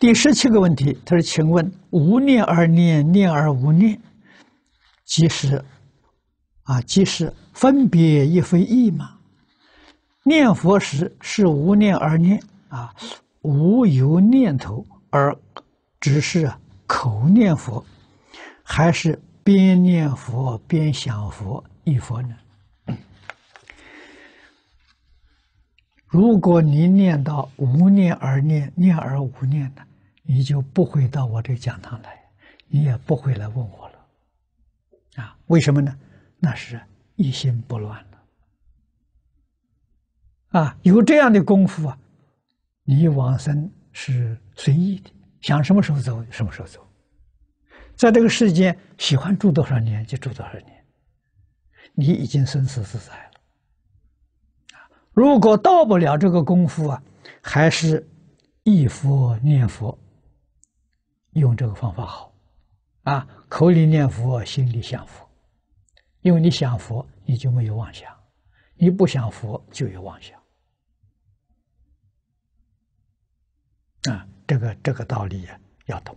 第十七个问题，他说：“请问无念而念，念而无念，即是啊，即是分别亦非意嘛？念佛时是无念而念啊，无有念头而只是口念佛，还是边念佛边想佛一佛呢？”如果你念到无念而念，念而无念呢，你就不会到我这讲堂来，你也不会来问我了，啊？为什么呢？那是一心不乱了，啊！有这样的功夫啊，你往生是随意的，想什么时候走，什么时候走，在这个世间喜欢住多少年就住多少年，你已经生死自在了。如果到不了这个功夫啊，还是一佛念佛，用这个方法好，啊，口里念佛，心里想佛，因为你想佛，你就没有妄想；，你不想佛，就有妄想。啊，这个这个道理呀，要懂。